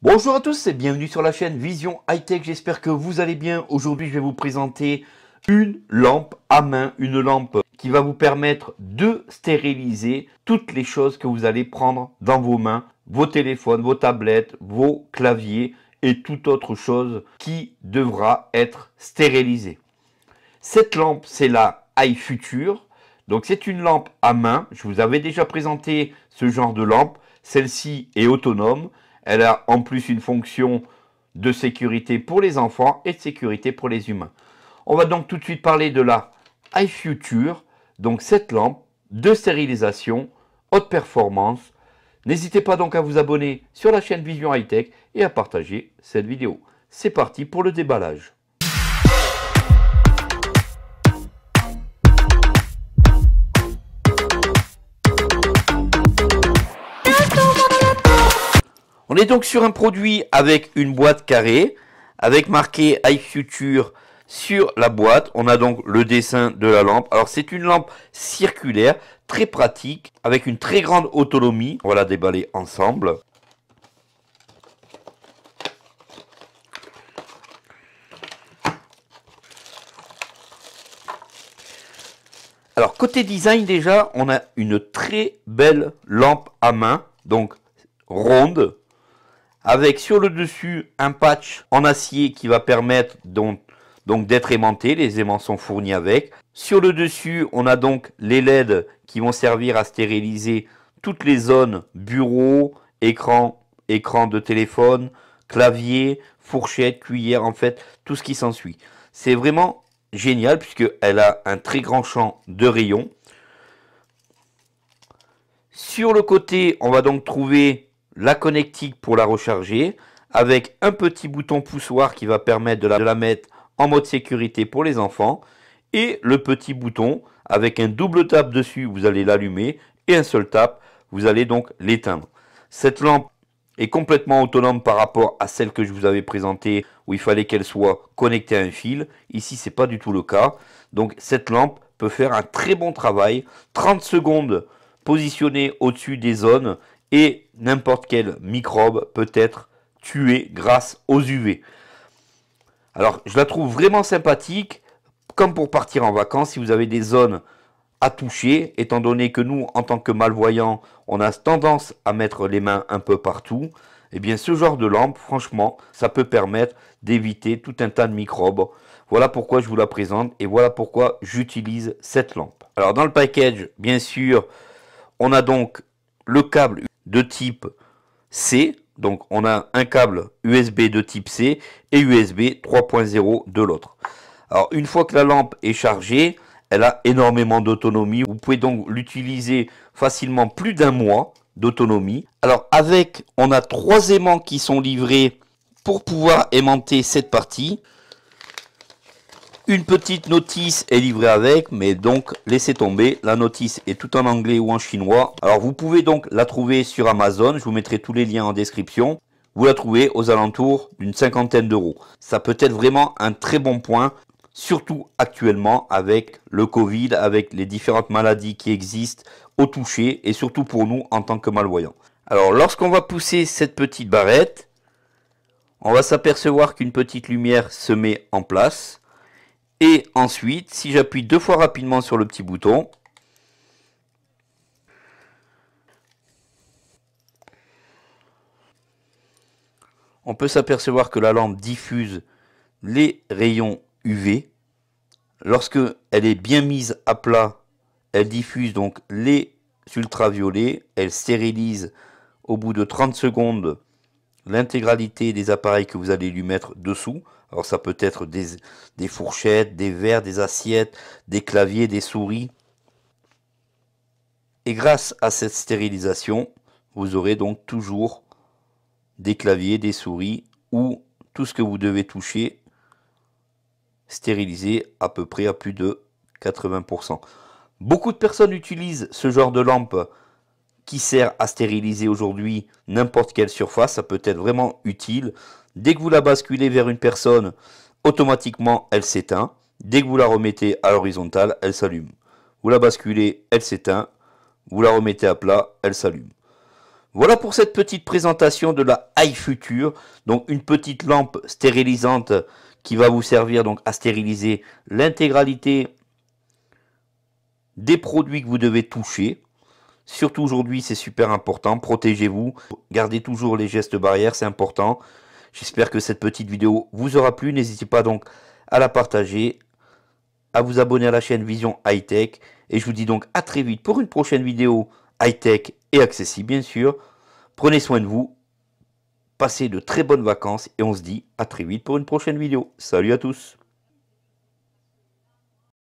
Bonjour à tous et bienvenue sur la chaîne Vision High Tech, j'espère que vous allez bien. Aujourd'hui je vais vous présenter une lampe à main, une lampe qui va vous permettre de stériliser toutes les choses que vous allez prendre dans vos mains, vos téléphones, vos tablettes, vos claviers et toute autre chose qui devra être stérilisée. Cette lampe c'est la iFuture, donc c'est une lampe à main, je vous avais déjà présenté ce genre de lampe, celle-ci est autonome elle a en plus une fonction de sécurité pour les enfants et de sécurité pour les humains. On va donc tout de suite parler de la iFuture, donc cette lampe de stérilisation haute performance. N'hésitez pas donc à vous abonner sur la chaîne Vision Hightech et à partager cette vidéo. C'est parti pour le déballage. On est donc sur un produit avec une boîte carrée, avec marqué iFuture sur la boîte. On a donc le dessin de la lampe. Alors c'est une lampe circulaire, très pratique, avec une très grande autonomie. On va la déballer ensemble. Alors côté design déjà, on a une très belle lampe à main, donc ronde, avec sur le dessus un patch en acier qui va permettre donc d'être aimanté, les aimants sont fournis avec. Sur le dessus, on a donc les LED qui vont servir à stériliser toutes les zones bureau, écran, écran de téléphone, clavier, fourchette, cuillère, en fait, tout ce qui s'ensuit. C'est vraiment génial puisqu'elle a un très grand champ de rayons. Sur le côté, on va donc trouver la connectique pour la recharger, avec un petit bouton poussoir qui va permettre de la, mettre en mode sécurité pour les enfants, et le petit bouton avec un double tape dessus, vous allez l'allumer, et un seul tape, vous allez donc l'éteindre. Cette lampe est complètement autonome par rapport à celle que je vous avais présentée où il fallait qu'elle soit connectée à un fil. Ici, c'est pas du tout le cas. Donc cette lampe peut faire un très bon travail. 30 secondes positionnée au-dessus des zones et n'importe quel microbe peut être tué grâce aux UV. Alors je la trouve vraiment sympathique, comme pour partir en vacances, si vous avez des zones à toucher, étant donné que nous, en tant que malvoyants, on a tendance à mettre les mains un peu partout, et eh bien ce genre de lampe, franchement, ça peut permettre d'éviter tout un tas de microbes. Voilà pourquoi je vous la présente et voilà pourquoi j'utilise cette lampe. Alors dans le package, bien sûr, on a donc le câble de type C. Donc on a un câble USB de type C et USB 3.0 de l'autre. Alors une fois que la lampe est chargée, elle a énormément d'autonomie. Vous pouvez donc l'utiliser facilement plus d'un mois d'autonomie. Alors avec, on a trois aimants qui sont livrés pour pouvoir aimanter cette partie. Une petite notice est livrée avec, mais donc laissez tomber. La notice est tout en anglais ou en chinois. Alors vous pouvez donc la trouver sur Amazon. Je vous mettrai tous les liens en description. Vous la trouvez aux alentours d'une cinquantaine d'euros. Ça peut être vraiment un très bon point, surtout actuellement avec le Covid, avec les différentes maladies qui existent au toucher et surtout pour nous en tant que malvoyants. Alors lorsqu'on va pousser cette petite barrette, on va s'apercevoir qu'une petite lumière se met en place. Et ensuite, si j'appuie deux fois rapidement sur le petit bouton, on peut s'apercevoir que la lampe diffuse les rayons UV. Lorsque elle est bien mise à plat, elle diffuse donc les ultraviolets, elle stérilise au bout de 30 secondes l'intégralité des appareils que vous allez lui mettre dessous. Alors ça peut être des, fourchettes, des verres, des assiettes, des claviers, des souris. Et grâce à cette stérilisation, vous aurez donc toujours des claviers, des souris ou tout ce que vous devez toucher stérilisé à peu près à plus de 80%. Beaucoup de personnes utilisent ce genre de lampe qui sert à stériliser aujourd'hui n'importe quelle surface. Ça peut être vraiment utile. Dès que vous la basculez vers une personne, automatiquement, elle s'éteint. Dès que vous la remettez à l'horizontale, elle s'allume. Vous la basculez, elle s'éteint. Vous la remettez à plat, elle s'allume. Voilà pour cette petite présentation de la High Future, donc une petite lampe stérilisante qui va vous servir donc à stériliser l'intégralité des produits que vous devez toucher. Surtout aujourd'hui, c'est super important. Protégez-vous. Gardez toujours les gestes barrières, c'est important. J'espère que cette petite vidéo vous aura plu. N'hésitez pas donc à la partager, à vous abonner à la chaîne Vision High Tech. Et je vous dis donc à très vite pour une prochaine vidéo high tech et accessible, bien sûr. Prenez soin de vous. Passez de très bonnes vacances et on se dit à très vite pour une prochaine vidéo. Salut à tous